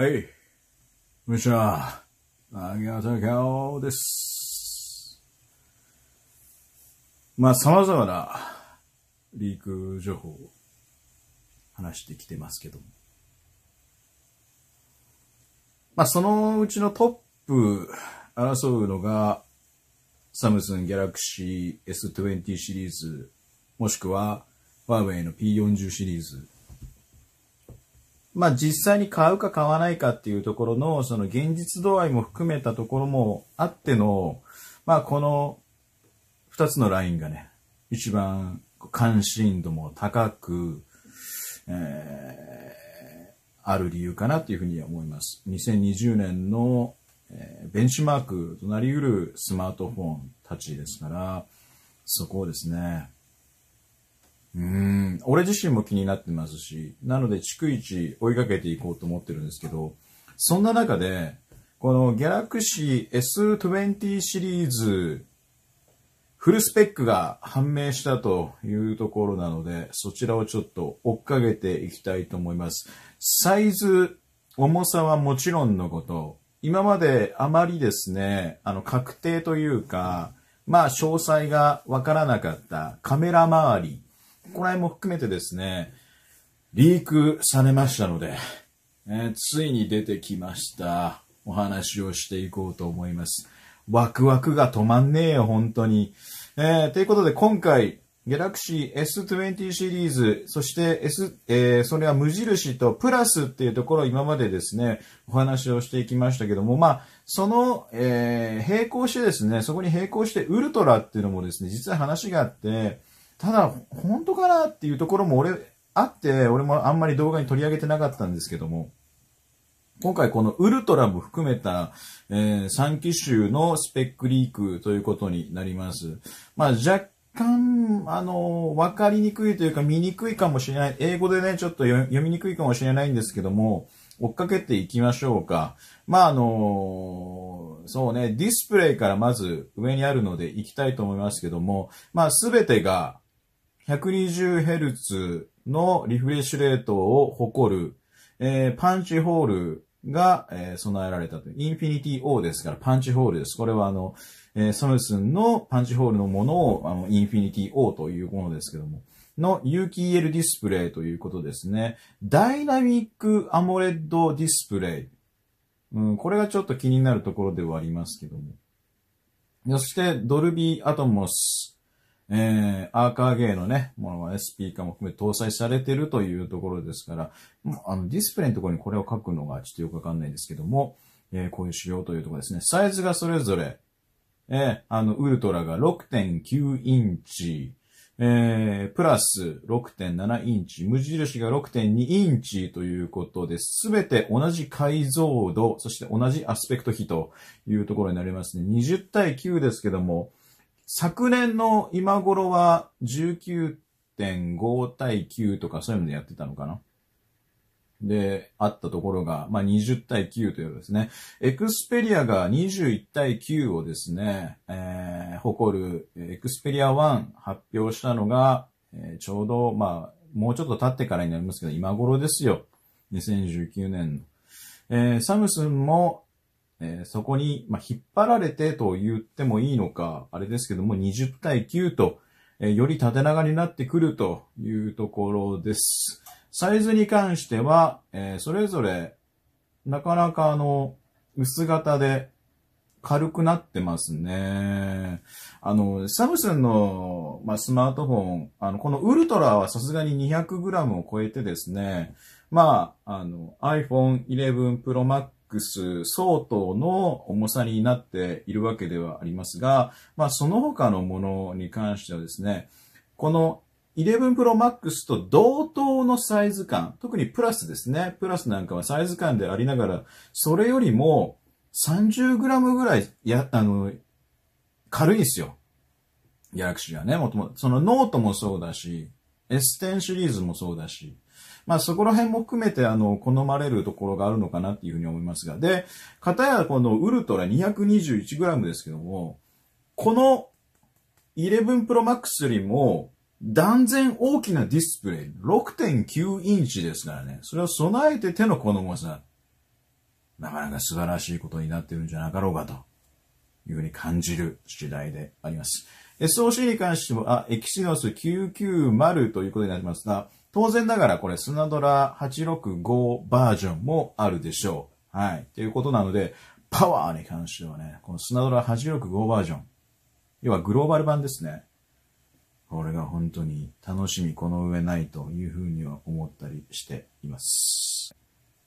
はい。こんにちは。あげがたきょうです。まあ、様々なリーク情報を話してきてますけども。まあ、そのうちのトップ争うのが、サムスンギャラクシー S20 シリーズ、もしくは、ファーウェイの P40 シリーズまあ実際に買うか買わないかっていうところの、その現実度合いも含めたところもあっての、まあこの2つのラインがね、一番関心度も高く、えー、ある理由かなというふうに思います。2020年の、えー、ベンチマークとなりうるスマートフォンたちですから、そこをですね、うん、俺自身も気になってますし、なので逐一追いかけていこうと思ってるんですけど、そんな中で、この Galaxy S20 シリーズ、フルスペックが判明したというところなので、そちらをちょっと追っかけていきたいと思います。サイズ、重さはもちろんのこと、今まであまりですね、あの、確定というか、まあ、詳細がわからなかったカメラ周りこら辺も含めてですね、リークされましたので、えー、ついに出てきました。お話をしていこうと思います。ワクワクが止まんねえよ、本当に。えー、ということで今回、Galaxy S20 シリーズ、そして S、えー、それは無印とプラスっていうところ今までですね、お話をしていきましたけども、まあ、その、えー、並行してですね、そこに並行してウルトラっていうのもですね、実は話があって、ただ、本当かなっていうところも俺、あって、俺もあんまり動画に取り上げてなかったんですけども、今回このウルトラも含めた、えー、3機種のスペックリークということになります。まあ若干、あのー、わかりにくいというか見にくいかもしれない。英語でね、ちょっと読みにくいかもしれないんですけども、追っかけていきましょうか。まあ、あのー、そうね、ディスプレイからまず上にあるので行きたいと思いますけども、まあ、すべてが 120Hz のリフレッシュレートを誇る、えー、パンチホールが、えー、備えられたという。インフィニティ O ですから、パンチホールです。これはあの、えー、サムスンのパンチホールのものを、あの、インフィニティ O というものですけども、の有機 EL ディスプレイということですね。ダイナミックアモレッドディスプレイ。うん、これがちょっと気になるところではありますけども。そして、ドルビーアトモスえー、アーカーゲーのね、ものは、ね、スピーカーも含め搭載されてるというところですから、あのディスプレイのところにこれを書くのがちょっとよくわかんないんですけども、えー、こういう仕様というところですね。サイズがそれぞれ、えー、あの、ウルトラが6.9インチ、えー、プラス6.7インチ、無印が6.2インチということです。すべて同じ解像度、そして同じアスペクト比というところになりますね。20対9ですけども、昨年の今頃は19.5対9とかそういうのでやってたのかなで、あったところが、まあ、20対9というですね。エクスペリアが21対9をですね、えー、誇るエクスペリア1発表したのが、えー、ちょうど、まあ、もうちょっと経ってからになりますけど、今頃ですよ。2019年の。えー、サムスンも、えー、そこに、まあ、引っ張られてと言ってもいいのか、あれですけども、20対9と、えー、より縦長になってくるというところです。サイズに関しては、えー、それぞれ、なかなかあの、薄型で軽くなってますね。あの、サムスンの、まあ、スマートフォン、あの、このウルトラはさすがに 200g を超えてですね、まあ、あの、iPhone 11 Pro Max X 相当の重さになっているわけではありますが、まあその他のものに関してはですね、この11 Pro Max と同等のサイズ感、特にプラスですね、プラスなんかはサイズ感でありながら、それよりも 30g ぐらい、や、あの、軽いんですよ。ギャラクシーはね、もともと。そのノートもそうだし、S10 シリーズもそうだし、まあそこら辺も含めてあの、好まれるところがあるのかなっていうふうに思いますが、で、かやこのウルトラ 221g ですけども、この 11Pro Max よりも断然大きなディスプレイ、6.9インチですからね、それを備えて手のこの重さ、なかなか素晴らしいことになってるんじゃなかろうかと。いうふうに感じる次第であります。SOC に関しても、あ、エキシノス990ということになりますが、当然ながらこれ、スナドラ865バージョンもあるでしょう。はい。ということなので、パワーに関してはね、このスナドラ865バージョン。要はグローバル版ですね。これが本当に楽しみこの上ないというふうには思ったりしています。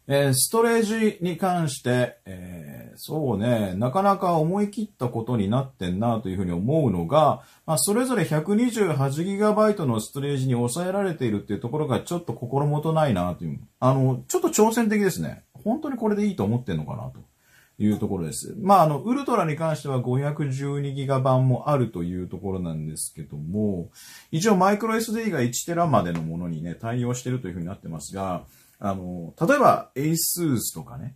えー、ストレージに関して、えー、そうね、なかなか思い切ったことになってんなというふうに思うのが、まあ、それぞれ 128GB のストレージに抑えられているっていうところがちょっと心もとないなという。あの、ちょっと挑戦的ですね。本当にこれでいいと思ってんのかなというところです。まあ、あの、ウルトラに関しては 512GB 版もあるというところなんですけども、一応マイクロ SD が 1TB までのものにね、対応してるというふうになってますが、あの、例えば ASUS とかね、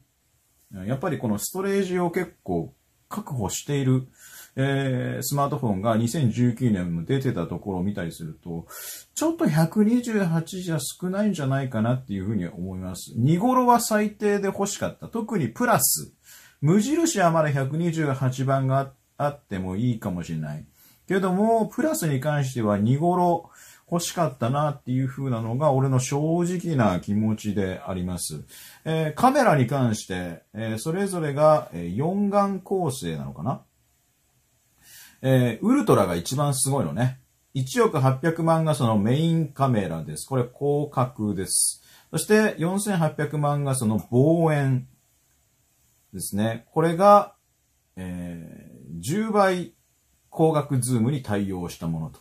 やっぱりこのストレージを結構確保している、えー、スマートフォンが2019年も出てたところを見たりすると、ちょっと128じゃ少ないんじゃないかなっていうふうに思います。見頃は最低で欲しかった。特にプラス。無印はまだ128番があってもいいかもしれない。けども、プラスに関しては見頃、欲しかったなっていう風なのが俺の正直な気持ちであります。えー、カメラに関して、えー、それぞれが、え4眼構成なのかなえー、ウルトラが一番すごいのね。1億800万がそのメインカメラです。これ広角です。そして4800万がその望遠ですね。これが、えー、10倍光学ズームに対応したものと。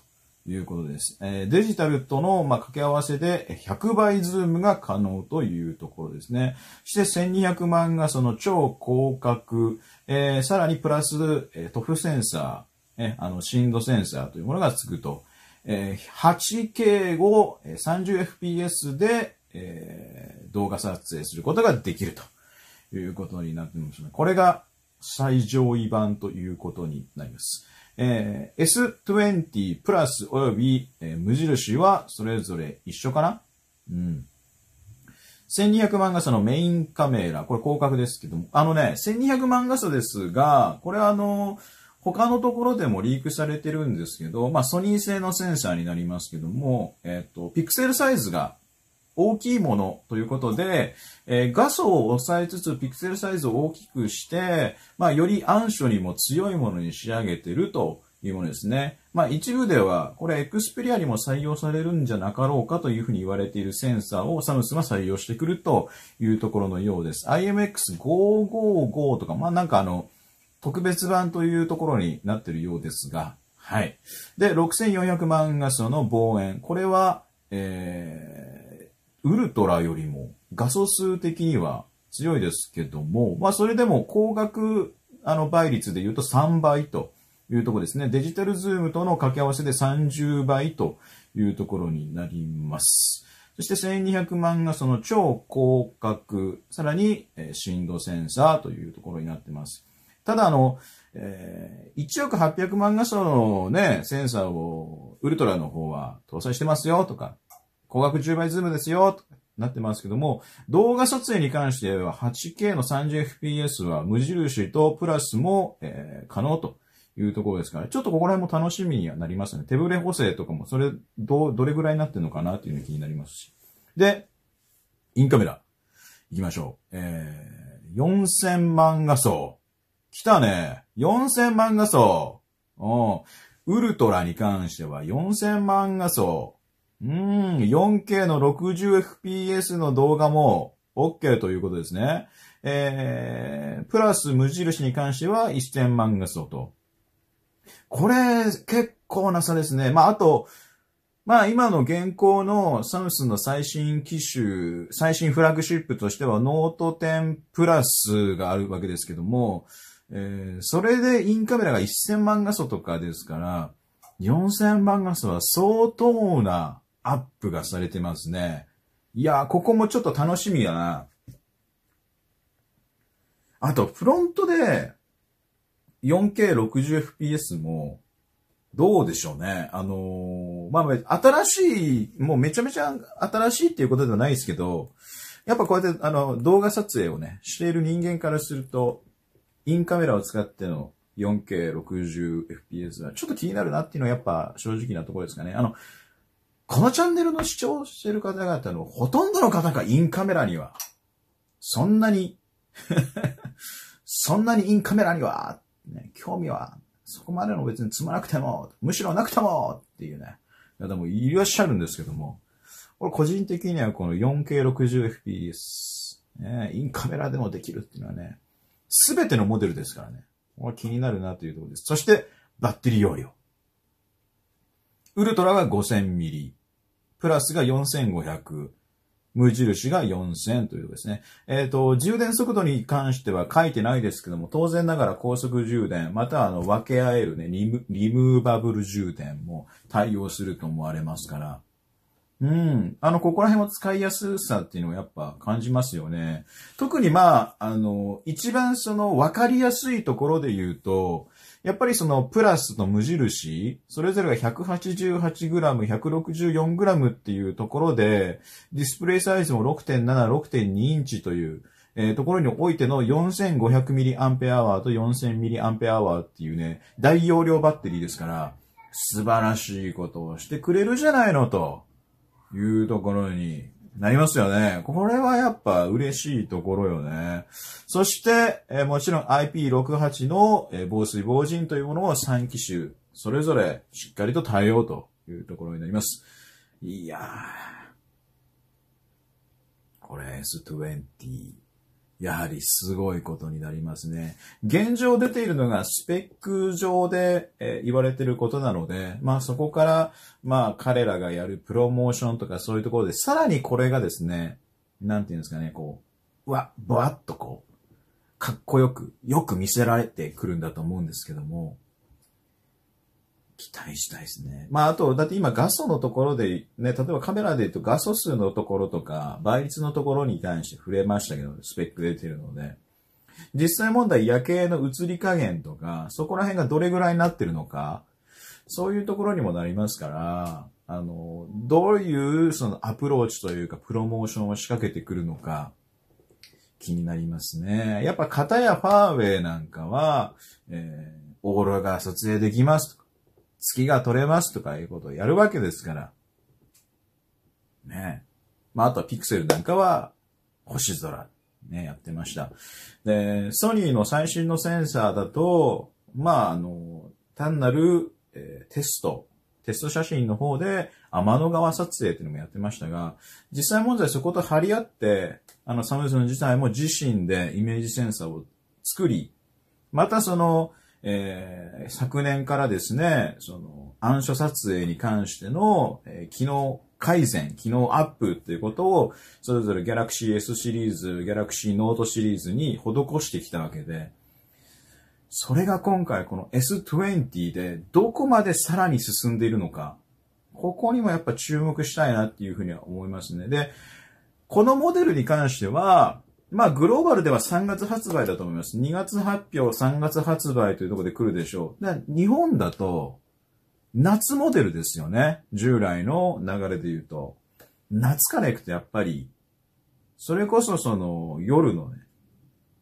いうことです。えー、デジタルとの、まあ、掛け合わせで100倍ズームが可能というところですね。そして1200万がその超広角、えー、さらにプラス、えー、トフセンサー、えー、あの、振動センサーというものがつくと。えー、8K を 30fps で、えー、動画撮影することができるということになってますね。これが最上位版ということになります。えー、S20 プラスおよび、えー、無印はそれぞれ一緒かなうん。1200万画素のメインカメラ、これ広角ですけども、あのね、1200万画素ですが、これはあの、他のところでもリークされてるんですけど、まあソニー製のセンサーになりますけども、えっ、ー、と、ピクセルサイズが大きいものということで、えー、画素を抑えつつピクセルサイズを大きくして、まあ、より暗所にも強いものに仕上げてるというものですね。まあ、一部では、これエクスペリアにも採用されるんじゃなかろうかというふうに言われているセンサーをサムスが採用してくるというところのようです。IMX555 とか、まあ、なんかあの、特別版というところになっているようですが、はい。で、6400万画素の望遠。これは、えー、ウルトラよりも画素数的には強いですけども、まあそれでも高額あの倍率で言うと3倍というところですね。デジタルズームとの掛け合わせで30倍というところになります。そして1200万がその超広角、さらに振動センサーというところになってます。ただあの、えー、1億800万画素のね、センサーをウルトラの方は搭載してますよとか高額10倍ズームですよ、となってますけども、動画撮影に関しては 8K の 30fps は無印とプラスも、えー、可能というところですから、ちょっとここら辺も楽しみにはなりますね。手ぶれ補正とかも、それ、ど、どれぐらいになってるのかなっていうの気になりますし。で、インカメラ。行きましょう。えー、4000万画素。来たね。4000万画素。うん。ウルトラに関しては4000万画素。うん、4K の 60fps の動画も OK ということですね。えー、プラス無印に関しては1000万画素と。これ、結構な差ですね。まあ、あと、まあ今の現行のサムスンの最新機種、最新フラッグシップとしてはノート10プラスがあるわけですけども、えー、それでインカメラが1000万画素とかですから、4000万画素は相当なアップがされてますね。いやー、ここもちょっと楽しみやな。あと、フロントで 4K60fps もどうでしょうね。あのー、まあ、新しい、もうめちゃめちゃ新しいっていうことではないですけど、やっぱこうやってあの動画撮影をね、している人間からすると、インカメラを使っての 4K60fps はちょっと気になるなっていうのはやっぱ正直なところですかね。あの、このチャンネルの視聴してる方々のほとんどの方がインカメラには、そんなに そんなにインカメラには、ね、興味は、そこまでの別に積まなくても、むしろなくてもっていうね、方もいらっしゃるんですけども、俺個人的にはこの 4K60fps、ね、インカメラでもできるっていうのはね、すべてのモデルですからね、これ気になるなというところです。そして、バッテリー容量。ウルトラが5000ミリ、プラスが4500、無印が4000ということですね。えっ、ー、と、充電速度に関しては書いてないですけども、当然ながら高速充電、またあの分け合えるねリム、リムーバブル充電も対応すると思われますから。うん。あの、ここら辺も使いやすさっていうのをやっぱ感じますよね。特にまあ、あの、一番その分かりやすいところで言うと、やっぱりそのプラスの無印、それぞれが 188g、164g っていうところで、ディスプレイサイズも6.7、6.2インチという、えー、ところにおいての 4500mAh と 4000mAh っていうね、大容量バッテリーですから、素晴らしいことをしてくれるじゃないのというところになりますよね。これはやっぱ嬉しいところよね。そして、えもちろん IP68 の、え防水防塵というものを3機種、それぞれしっかりと対応というところになります。いやー。これ S20。やはりすごいことになりますね。現状出ているのがスペック上で、え言われていることなので、まあそこから、まあ彼らがやるプロモーションとかそういうところで、さらにこれがですね、なんていうんですかね、こう、わ、ばっとこう、かっこよく、よく見せられてくるんだと思うんですけども、期待したいですね。まあ、あと、だって今画素のところで、ね、例えばカメラで言うと画素数のところとか、倍率のところに対して触れましたけど、スペック出てるので、実際問題夜景の映り加減とか、そこら辺がどれぐらいになってるのか、そういうところにもなりますから、あの、どういうそのアプローチというか、プロモーションを仕掛けてくるのか、気になりますね。やっぱ、片やファーウェイなんかは、えー、オーロラが撮影できますとか、月が取れますとかいうことをやるわけですから。ねえ。まあ、あとはピクセルなんかは、星空、ね、やってました。で、ソニーの最新のセンサーだと、まあ、あの、単なる、えー、テスト、テスト写真の方で天の川撮影っていうのもやってましたが、実際問題そこと張り合って、あの、サムスン自体も自身でイメージセンサーを作り、またその、えー、昨年からですね、その、暗所撮影に関しての、えー、機能改善、機能アップっていうことを、それぞれ Galaxy S シリーズ、Galaxy Note シリーズに施してきたわけで、それが今回この S20 でどこまでさらに進んでいるのか、ここにもやっぱ注目したいなっていうふうには思いますね。で、このモデルに関しては、まあ、グローバルでは3月発売だと思います。2月発表、3月発売というところで来るでしょう。で日本だと、夏モデルですよね。従来の流れで言うと。夏から行くとやっぱり、それこそその夜のね、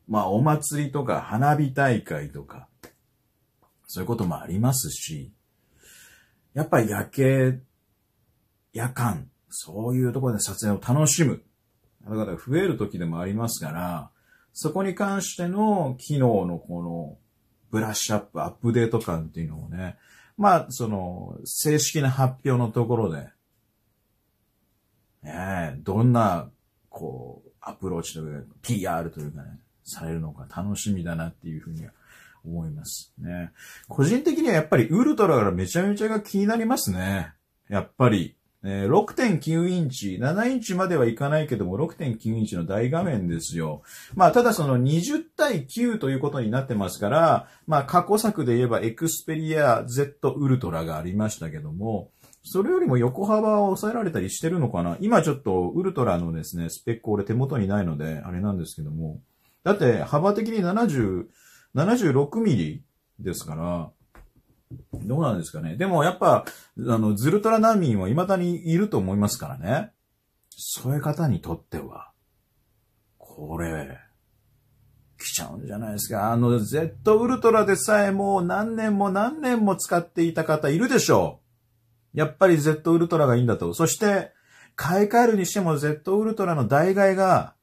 まあお祭りとか花火大会とか、そういうこともありますし、やっぱり夜景、夜間、そういうところで撮影を楽しむだから増える時でもありますから、そこに関しての機能のこのブラッシュアップ、アップデート感っていうのをね、まあ、その、正式な発表のところで、ね、どんな、こう、アプローチというか、PR というかね、されるのか楽しみだなっていうふうには思いますね。個人的にはやっぱりウルトラがめちゃめちゃが気になりますね。やっぱり、え6.9インチ、7インチまではいかないけども、6.9インチの大画面ですよ。まあ、ただその20対9ということになってますから、まあ、過去作で言えばエクスペリア Z ウルトラがありましたけども、それよりも横幅を抑えられたりしてるのかな今ちょっとウルトラのですね、スペック俺手元にないので、あれなんですけども。だって、幅的に70、76ミリですから、どうなんですかね。でもやっぱ、あの、ズルトラ難民は未だにいると思いますからね。そういう方にとっては、これ、来ちゃうんじゃないですか。あの、Z ウルトラでさえもう何年も何年も使っていた方いるでしょう。やっぱり Z ウルトラがいいんだと。そして、買い替えるにしても Z ウルトラの代替が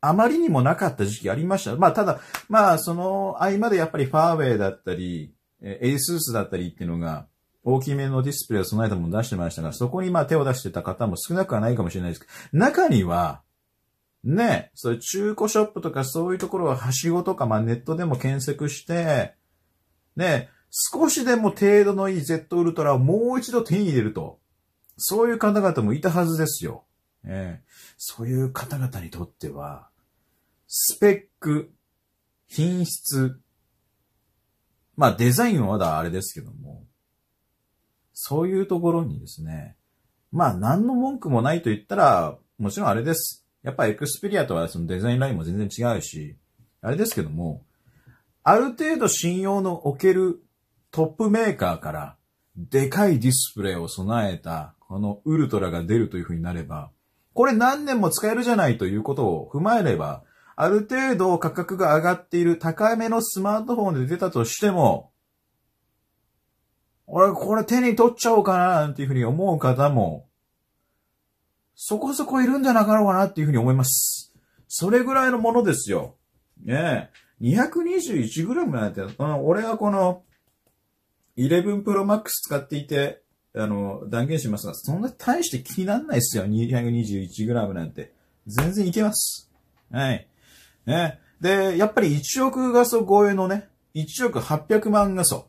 あまりにもなかった時期ありました。まあ、ただ、まあ、その合間でやっぱりファーウェイだったり、えー、ASUS だったりっていうのが、大きめのディスプレイを備えたもの出してましたが、そこにまあ手を出してた方も少なくはないかもしれないですけど、中には、ね、それ中古ショップとかそういうところははしごとかまあネットでも検索して、ね、少しでも程度のいい Z ウルトラをもう一度手に入れると。そういう方々もいたはずですよ。ね、そういう方々にとっては、スペック、品質、まあデザインはまだあれですけども、そういうところにですね、まあ何の文句もないと言ったら、もちろんあれです。やっぱエクスペリアとはそのデザインラインも全然違うし、あれですけども、ある程度信用のおけるトップメーカーから、でかいディスプレイを備えた、このウルトラが出るという風になれば、これ何年も使えるじゃないということを踏まえれば、ある程度価格が上がっている高めのスマートフォンで出たとしても、俺これ手に取っちゃおうかななんていうふうに思う方も、そこそこいるんじゃなかろうかなっていうふうに思います。それぐらいのものですよ。ねえ。221g なんて、俺がこの、11 Pro Max 使っていて、あの、断言しますが、そんな大して気になんないですよ。221g なんて。全然いけます。はい。ね。で、やっぱり1億画素超えのね、1億800万画素。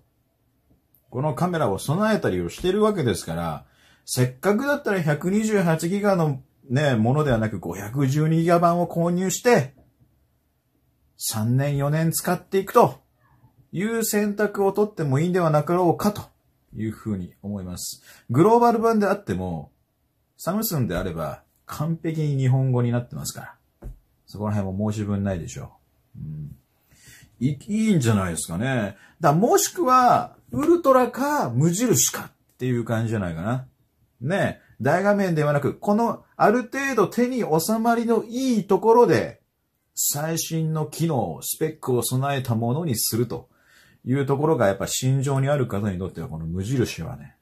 このカメラを備えたりをしてるわけですから、せっかくだったら128ギガのね、ものではなく512ギガ版を購入して、3年4年使っていくという選択を取ってもいいんではなかろうかというふうに思います。グローバル版であっても、サムスンであれば完璧に日本語になってますから。そこら辺も申し分ないでしょう。うん。いいんじゃないですかね。だもしくは、ウルトラか、無印かっていう感じじゃないかな。ね大画面ではなく、このある程度手に収まりのいいところで、最新の機能、スペックを備えたものにするというところがやっぱ心情にある方にとってはこの無印はね、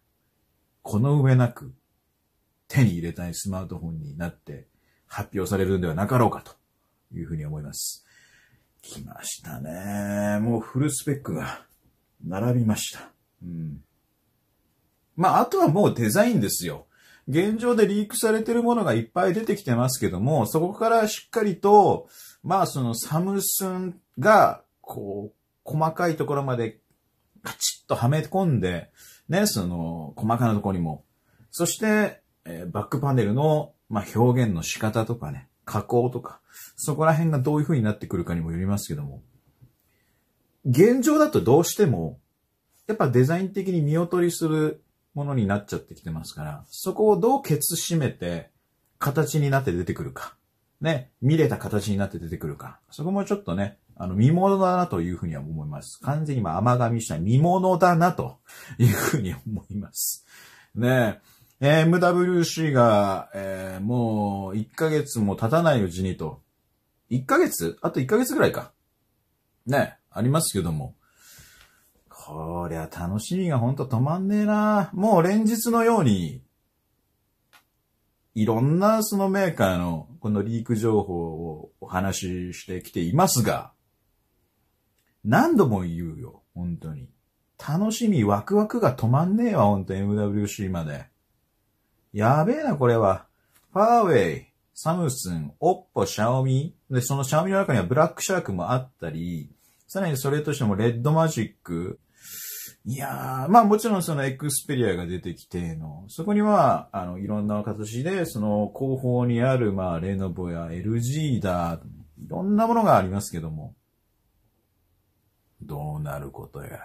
この上なく手に入れたいスマートフォンになって発表されるんではなかろうかというふうに思います。来ましたね。もうフルスペックが並びました。うん。まあ、あとはもうデザインですよ。現状でリークされてるものがいっぱい出てきてますけども、そこからしっかりと、まあそのサムスンが、こう、細かいところまでカチッとはめ込んで、ね、その、細かなところにも。そして、えー、バックパネルの、まあ、表現の仕方とかね。加工とか、そこら辺がどういう風になってくるかにもよりますけども、現状だとどうしても、やっぱデザイン的に見劣りするものになっちゃってきてますから、そこをどうケツ締めて、形になって出てくるか。ね、見れた形になって出てくるか。そこもちょっとね、あの、見物だなというふうには思います。完全に今甘噛みした見物だなというふうに思います。ねえ。えー、MWC が、えー、もう1ヶ月も経たないうちにと。1ヶ月あと1ヶ月ぐらいか。ね、ありますけども。こりゃ楽しみがほんと止まんねえなもう連日のように、いろんなそのメーカーのこのリーク情報をお話ししてきていますが、何度も言うよ、本当に。楽しみ、ワクワクが止まんねえわ、本当 MWC まで。やべえな、これは。ファーウェイ、サムスン、オッポ、シャオミ。で、そのシャオミの中にはブラックシャークもあったり、さらにそれとしてもレッドマジック。いやー、まあもちろんそのエクスペリアが出てきての、そこには、あの、いろんな形で、その後方にある、まあ、レノボや LG だ、いろんなものがありますけども、どうなることやら、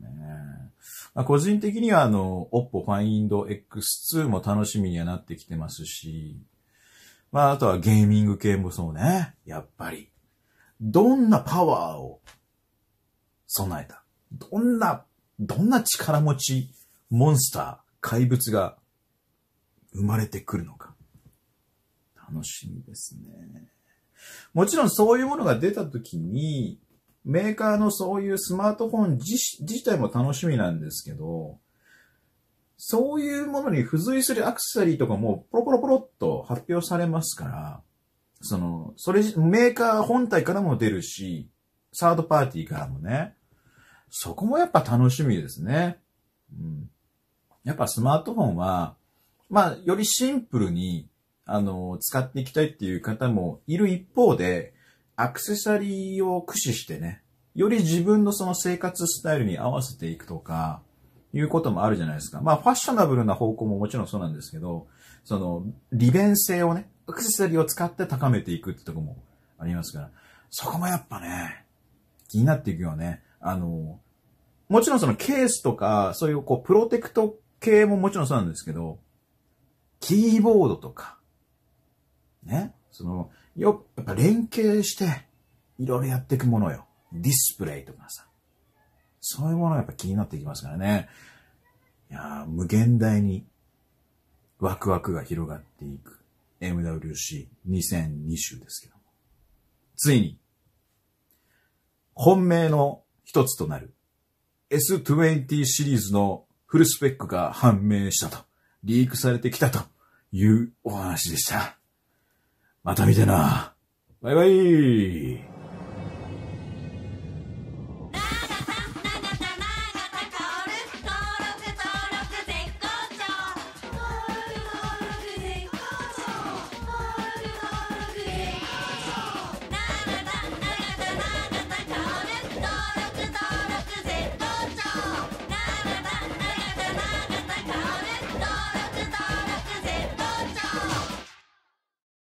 ね。まあ、個人的にはあの、Oppo Find X2 も楽しみにはなってきてますし、まあ、あとはゲーミング系もそうね。やっぱり。どんなパワーを備えたどんな、どんな力持ち、モンスター、怪物が生まれてくるのか。楽しみですね。もちろんそういうものが出た時に、メーカーのそういうスマートフォン自自体も楽しみなんですけど、そういうものに付随するアクセサリーとかもポロポロポロっと発表されますから、その、それ、メーカー本体からも出るし、サードパーティーからもね、そこもやっぱ楽しみですね。うん。やっぱスマートフォンは、まあ、よりシンプルに、あの、使っていきたいっていう方もいる一方で、アクセサリーを駆使してね、より自分のその生活スタイルに合わせていくとか、いうこともあるじゃないですか。まあ、ファッショナブルな方向ももちろんそうなんですけど、その、利便性をね、アクセサリーを使って高めていくってとこもありますから、そこもやっぱね、気になっていくよね。あの、もちろんそのケースとか、そういうこう、プロテクト系ももちろんそうなんですけど、キーボードとか、ね、その、よ、やっぱ連携して、いろいろやっていくものよ。ディスプレイとかさ。そういうものがやっぱ気になっていきますからね。いや無限大にワクワクが広がっていく MWC2020 ですけども。ついに、本命の一つとなる S20 シリーズのフルスペックが判明したと、リークされてきたというお話でした。また見てな。バイバイ。